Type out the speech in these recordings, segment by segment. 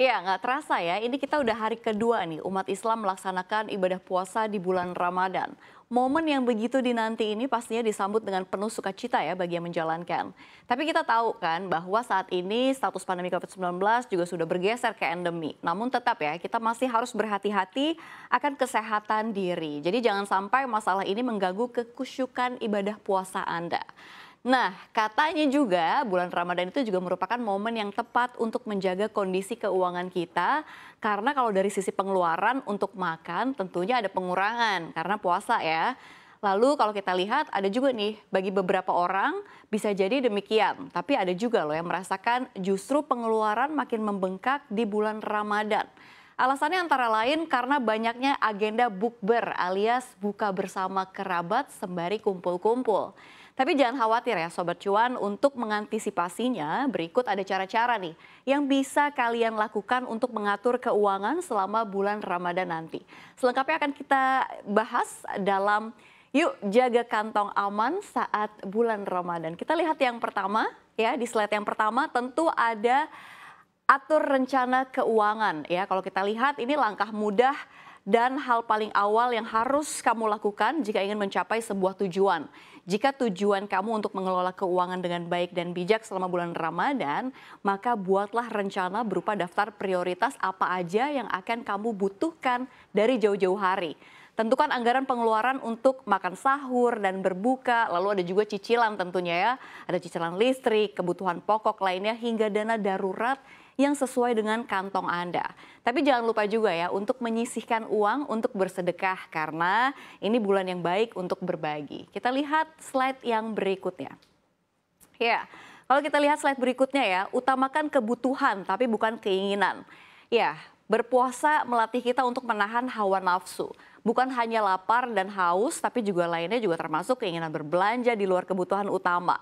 Ya, nggak terasa ya. Ini kita udah hari kedua nih umat Islam melaksanakan ibadah puasa di bulan Ramadan. Momen yang begitu dinanti ini pastinya disambut dengan penuh sukacita ya bagi yang menjalankan. Tapi kita tahu kan bahwa saat ini status pandemi COVID-19 juga sudah bergeser ke endemi. Namun tetap ya kita masih harus berhati-hati akan kesehatan diri. Jadi jangan sampai masalah ini mengganggu kekusyukan ibadah puasa Anda. Nah, katanya juga bulan Ramadan itu juga merupakan momen yang tepat untuk menjaga kondisi keuangan kita karena kalau dari sisi pengeluaran untuk makan tentunya ada pengurangan karena puasa ya. Lalu kalau kita lihat ada juga nih bagi beberapa orang bisa jadi demikian, tapi ada juga loh yang merasakan justru pengeluaran makin membengkak di bulan Ramadan. Alasannya antara lain karena banyaknya agenda bukber alias buka bersama kerabat sembari kumpul-kumpul. Tapi jangan khawatir ya Sobat Cuan untuk mengantisipasinya berikut ada cara-cara nih yang bisa kalian lakukan untuk mengatur keuangan selama bulan Ramadan nanti. Selengkapnya akan kita bahas dalam Yuk jaga kantong aman saat bulan Ramadan. Kita lihat yang pertama ya di slide yang pertama tentu ada atur rencana keuangan ya. Kalau kita lihat ini langkah mudah dan hal paling awal yang harus kamu lakukan jika ingin mencapai sebuah tujuan. Jika tujuan kamu untuk mengelola keuangan dengan baik dan bijak selama bulan Ramadan, maka buatlah rencana berupa daftar prioritas apa aja yang akan kamu butuhkan dari jauh-jauh hari tentukan anggaran pengeluaran untuk makan sahur dan berbuka, lalu ada juga cicilan tentunya ya, ada cicilan listrik, kebutuhan pokok lainnya hingga dana darurat yang sesuai dengan kantong Anda. Tapi jangan lupa juga ya untuk menyisihkan uang untuk bersedekah karena ini bulan yang baik untuk berbagi. Kita lihat slide yang berikutnya. Ya, kalau kita lihat slide berikutnya ya, utamakan kebutuhan tapi bukan keinginan. Ya, Berpuasa melatih kita untuk menahan hawa nafsu. Bukan hanya lapar dan haus, tapi juga lainnya juga termasuk keinginan berbelanja di luar kebutuhan utama.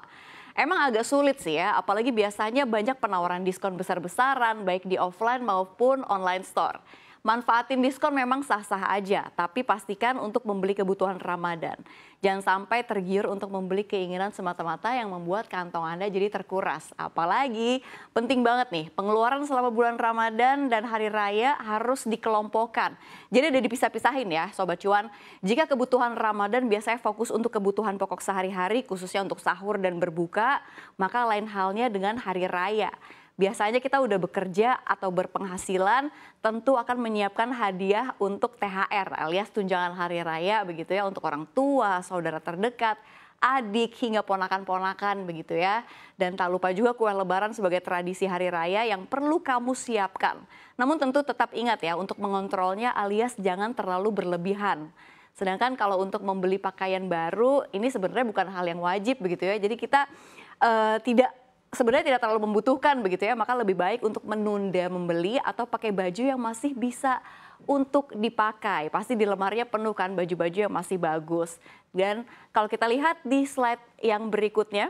Emang agak sulit sih ya, apalagi biasanya banyak penawaran diskon besar-besaran baik di offline maupun online store. Manfaatin diskon memang sah-sah aja, tapi pastikan untuk membeli kebutuhan Ramadan. Jangan sampai tergiur untuk membeli keinginan semata-mata yang membuat kantong Anda jadi terkuras. Apalagi penting banget nih, pengeluaran selama bulan Ramadan dan hari raya harus dikelompokkan. Jadi ada dipisah-pisahin ya Sobat Cuan. Jika kebutuhan Ramadan biasanya fokus untuk kebutuhan pokok sehari-hari khususnya untuk sahur dan berbuka, maka lain halnya dengan hari raya biasanya kita udah bekerja atau berpenghasilan tentu akan menyiapkan hadiah untuk THR alias tunjangan hari raya begitu ya untuk orang tua, saudara terdekat, adik hingga ponakan-ponakan begitu ya. Dan tak lupa juga kue lebaran sebagai tradisi hari raya yang perlu kamu siapkan. Namun tentu tetap ingat ya untuk mengontrolnya alias jangan terlalu berlebihan. Sedangkan kalau untuk membeli pakaian baru ini sebenarnya bukan hal yang wajib begitu ya. Jadi kita uh, tidak sebenarnya tidak terlalu membutuhkan begitu ya, maka lebih baik untuk menunda membeli atau pakai baju yang masih bisa untuk dipakai. Pasti di lemarinya penuh kan baju-baju yang masih bagus. Dan kalau kita lihat di slide yang berikutnya,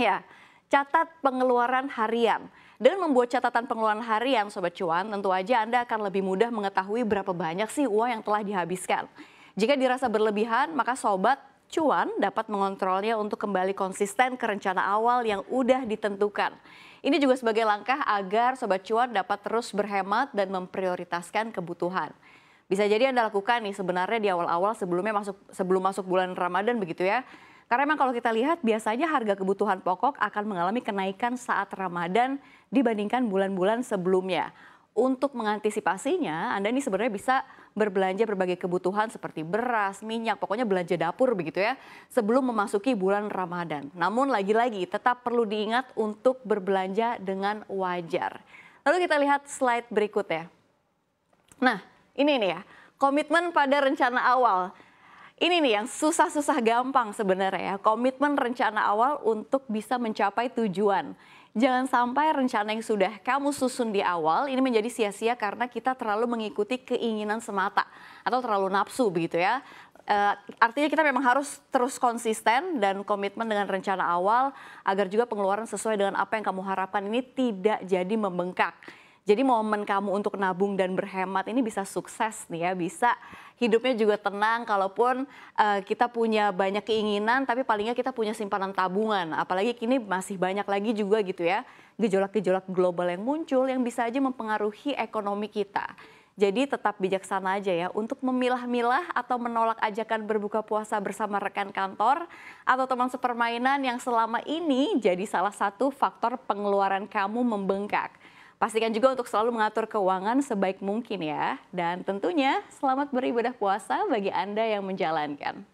ya catat pengeluaran harian. Dan membuat catatan pengeluaran harian Sobat Cuan, tentu aja Anda akan lebih mudah mengetahui berapa banyak sih uang yang telah dihabiskan. Jika dirasa berlebihan, maka Sobat cuan dapat mengontrolnya untuk kembali konsisten ke rencana awal yang udah ditentukan. Ini juga sebagai langkah agar sobat cuan dapat terus berhemat dan memprioritaskan kebutuhan. Bisa jadi Anda lakukan nih sebenarnya di awal-awal sebelumnya masuk sebelum masuk bulan Ramadan begitu ya. Karena memang kalau kita lihat biasanya harga kebutuhan pokok akan mengalami kenaikan saat Ramadan dibandingkan bulan-bulan sebelumnya untuk mengantisipasinya, Anda ini sebenarnya bisa berbelanja berbagai kebutuhan seperti beras, minyak, pokoknya belanja dapur begitu ya, sebelum memasuki bulan Ramadan. Namun lagi-lagi tetap perlu diingat untuk berbelanja dengan wajar. Lalu kita lihat slide berikutnya. Nah, ini nih ya, komitmen pada rencana awal. Ini nih yang susah-susah gampang sebenarnya ya, komitmen rencana awal untuk bisa mencapai tujuan. Jangan sampai rencana yang sudah kamu susun di awal ini menjadi sia-sia karena kita terlalu mengikuti keinginan semata atau terlalu nafsu begitu ya. Uh, artinya kita memang harus terus konsisten dan komitmen dengan rencana awal agar juga pengeluaran sesuai dengan apa yang kamu harapkan ini tidak jadi membengkak. Jadi momen kamu untuk nabung dan berhemat ini bisa sukses nih ya, bisa hidupnya juga tenang kalaupun uh, kita punya banyak keinginan tapi palingnya kita punya simpanan tabungan. Apalagi kini masih banyak lagi juga gitu ya gejolak-gejolak global yang muncul yang bisa aja mempengaruhi ekonomi kita. Jadi tetap bijaksana aja ya untuk memilah-milah atau menolak ajakan berbuka puasa bersama rekan kantor atau teman sepermainan yang selama ini jadi salah satu faktor pengeluaran kamu membengkak. Pastikan juga untuk selalu mengatur keuangan sebaik mungkin ya. Dan tentunya selamat beribadah puasa bagi Anda yang menjalankan.